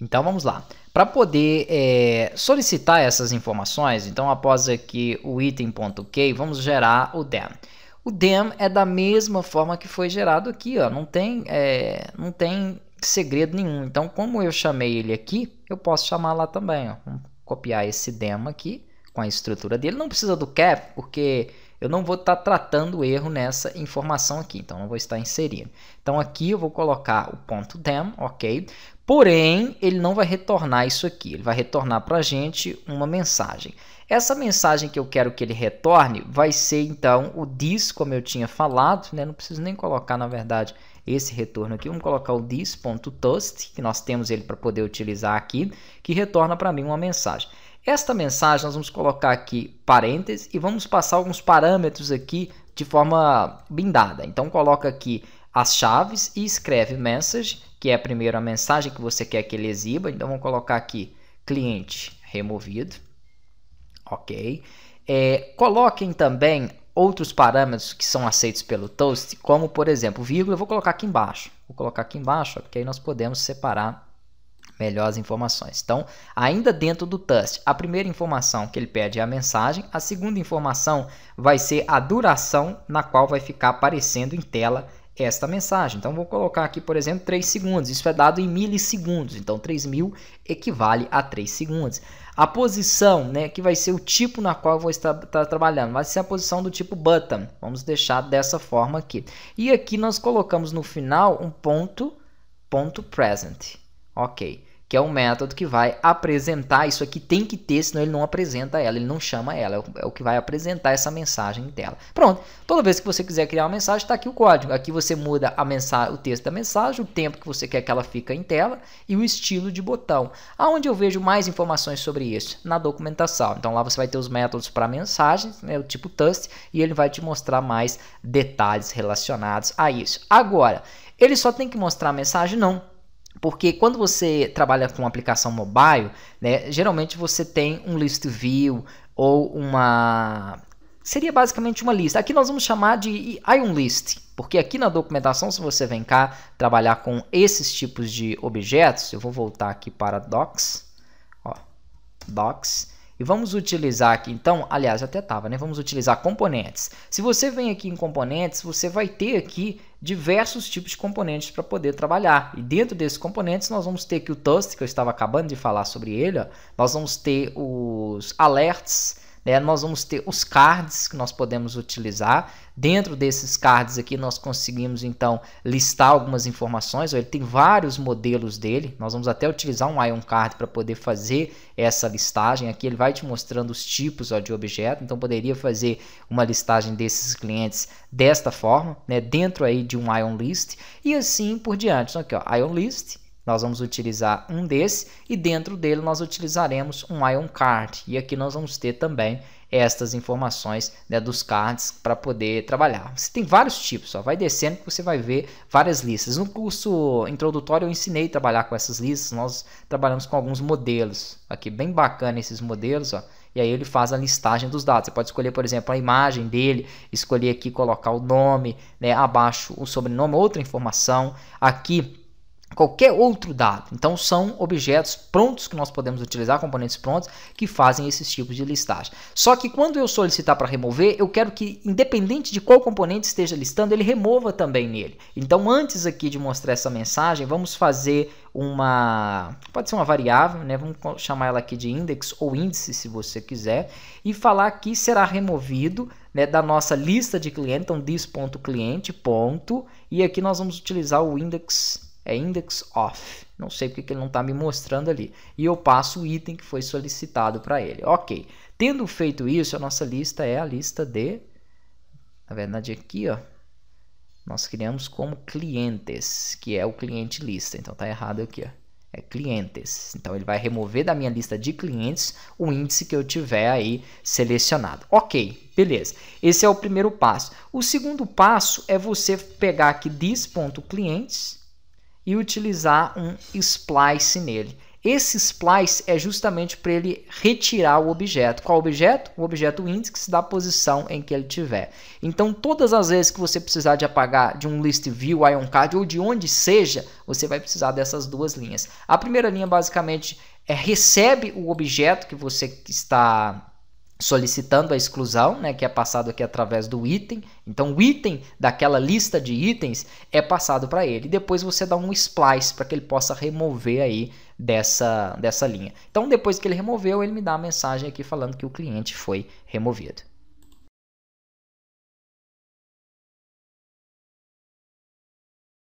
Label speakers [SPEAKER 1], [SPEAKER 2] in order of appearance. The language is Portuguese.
[SPEAKER 1] Então vamos lá. Para poder é, solicitar essas informações, então após aqui o item.k, vamos gerar o DEM. O DEM é da mesma forma que foi gerado aqui, ó, não, tem, é, não tem segredo nenhum. Então como eu chamei ele aqui, eu posso chamar lá também. Ó. Vamos copiar esse DEM aqui com a estrutura dele. Não precisa do cap, porque eu não vou estar tá tratando o erro nessa informação aqui, então não vou estar inserindo. Então aqui eu vou colocar o ponto them, ok? Porém, ele não vai retornar isso aqui, ele vai retornar para a gente uma mensagem. Essa mensagem que eu quero que ele retorne vai ser então o this, como eu tinha falado, né? não preciso nem colocar na verdade esse retorno aqui, vamos colocar o this.toast, que nós temos ele para poder utilizar aqui, que retorna para mim uma mensagem. Esta mensagem nós vamos colocar aqui parênteses e vamos passar alguns parâmetros aqui de forma blindada. Então coloca aqui as chaves e escreve message, que é primeiro a mensagem que você quer que ele exiba. Então vamos colocar aqui cliente removido. Ok. É, coloquem também outros parâmetros que são aceitos pelo Toast, como por exemplo, vírgula, eu vou colocar aqui embaixo. Vou colocar aqui embaixo, porque aí nós podemos separar melhores informações. Então, ainda dentro do TUST, a primeira informação que ele pede é a mensagem, a segunda informação vai ser a duração na qual vai ficar aparecendo em tela esta mensagem. Então, vou colocar aqui, por exemplo, 3 segundos. Isso é dado em milissegundos. Então, 3.000 equivale a 3 segundos. A posição, né, que vai ser o tipo na qual eu vou estar, estar trabalhando, vai ser a posição do tipo button. Vamos deixar dessa forma aqui. E aqui nós colocamos no final um ponto, ponto present. Ok. Que é um método que vai apresentar isso aqui. Tem que ter, senão ele não apresenta ela, ele não chama ela. É o é que vai apresentar essa mensagem em tela. Pronto. Toda vez que você quiser criar uma mensagem, está aqui o código. Aqui você muda a mensagem, o texto da mensagem, o tempo que você quer que ela fica em tela e o estilo de botão. Aonde eu vejo mais informações sobre isso? Na documentação. Então lá você vai ter os métodos para mensagens, né, o tipo text, e ele vai te mostrar mais detalhes relacionados a isso. Agora, ele só tem que mostrar a mensagem? Não. Porque quando você trabalha com aplicação mobile, né, geralmente você tem um list view ou uma seria basicamente uma lista. Aqui nós vamos chamar de ion list, porque aqui na documentação, se você vem cá trabalhar com esses tipos de objetos, eu vou voltar aqui para docs, ó, docs, e vamos utilizar aqui, então, aliás, até estava, né? Vamos utilizar componentes. Se você vem aqui em componentes, você vai ter aqui diversos tipos de componentes para poder trabalhar. E dentro desses componentes, nós vamos ter aqui o Tust, que eu estava acabando de falar sobre ele. Ó. Nós vamos ter os alerts, né? Nós vamos ter os cards que nós podemos utilizar. Dentro desses cards aqui nós conseguimos então listar algumas informações. Ele tem vários modelos dele. Nós vamos até utilizar um Ion Card para poder fazer essa listagem. Aqui ele vai te mostrando os tipos ó, de objeto. Então poderia fazer uma listagem desses clientes desta forma, né? dentro aí de um Ion List e assim por diante. Então aqui ó, Ion List nós vamos utilizar um desse e dentro dele nós utilizaremos um Ion Card. E aqui nós vamos ter também estas informações né, dos cards para poder trabalhar. Você tem vários tipos, ó, vai descendo que você vai ver várias listas. No curso introdutório eu ensinei a trabalhar com essas listas, nós trabalhamos com alguns modelos. Aqui bem bacana esses modelos, ó, e aí ele faz a listagem dos dados. Você pode escolher, por exemplo, a imagem dele, escolher aqui colocar o nome, né, abaixo o sobrenome, outra informação. Aqui qualquer outro dado. Então são objetos prontos que nós podemos utilizar, componentes prontos, que fazem esses tipos de listagem. Só que quando eu solicitar para remover, eu quero que, independente de qual componente esteja listando, ele remova também nele. Então antes aqui de mostrar essa mensagem, vamos fazer uma, pode ser uma variável, né? Vamos chamar ela aqui de index ou índice, se você quiser, e falar que será removido né, da nossa lista de clientes, então this.cliente, ponto, e aqui nós vamos utilizar o index é index off. Não sei porque ele não está me mostrando ali. E eu passo o item que foi solicitado para ele. Ok. Tendo feito isso, a nossa lista é a lista de... Na tá verdade, aqui, ó. Nós criamos como clientes, que é o cliente lista. Então, tá errado aqui, ó. É clientes. Então, ele vai remover da minha lista de clientes o índice que eu tiver aí selecionado. Ok, beleza. Esse é o primeiro passo. O segundo passo é você pegar aqui this.clientes e utilizar um splice nele. Esse splice é justamente para ele retirar o objeto. Qual objeto? O objeto índice da posição em que ele tiver. Então, todas as vezes que você precisar de apagar de um list view, card ou de onde seja, você vai precisar dessas duas linhas. A primeira linha basicamente é recebe o objeto que você está solicitando a exclusão, né, que é passado aqui através do item. Então, o item daquela lista de itens é passado para ele. Depois você dá um splice para que ele possa remover aí dessa, dessa linha. Então, depois que ele removeu, ele me dá a mensagem aqui falando que o cliente foi removido.